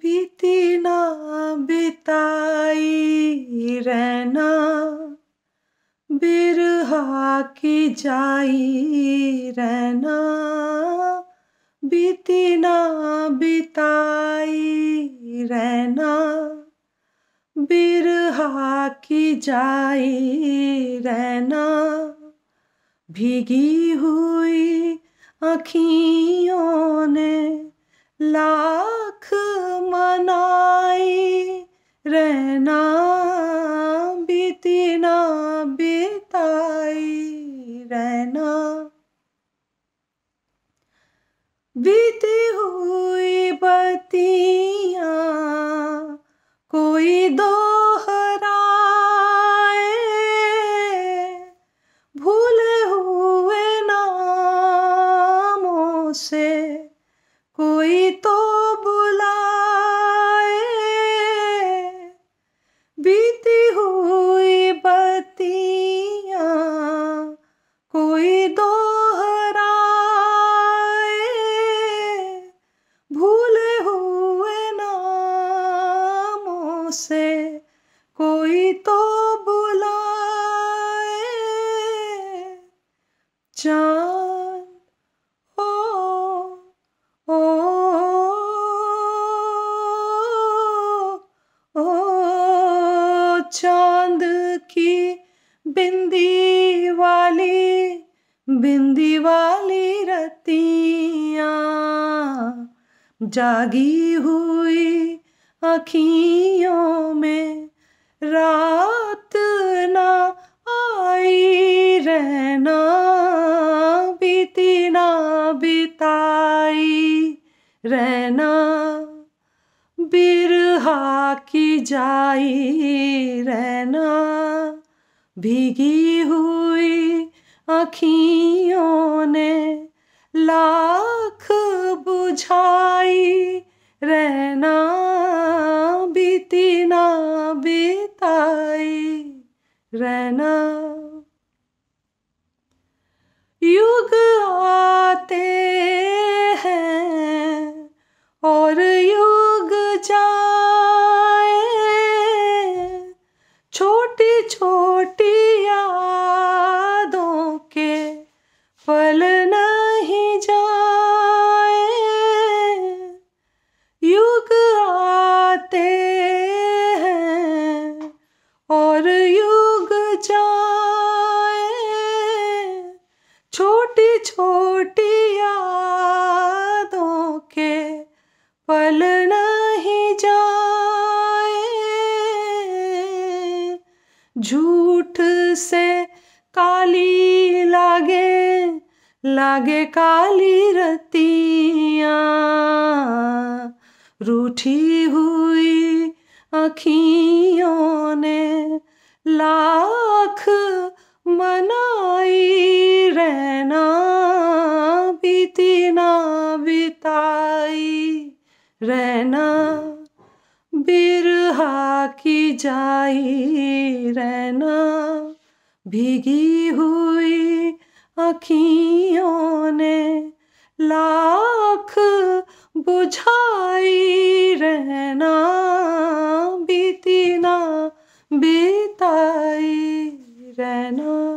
बीती ना बिताई रहना बिरहा की जाई रहना बीती ना बिताई रहना बिरहा की जाई रहना भीगी हुई आँखियों ने लाख ना बीती ना बीताई रहना बीती हुई बतिया कोई दोहराए भूले हुए नामों से कोई तो चांद हो ओ ओ चांद की बिंदी वाली बिंदी वाली रतियाँ जागी हुई अखियों में रात रहना बिरहा की जाई रहना भीगी हुई अखियों ने लाख बुझाई रहना बीती ना बिताई रहना युग आते झूठ से काली लागे लागे काली रतिया रूठी हुई अखियों ने लाख मनाई रहना बीती ना बिताई रहना बिर सुहा की जाई रहना भीगी हुई अखियों ने लाख बुझाई रहना बीती ना बीताई रहना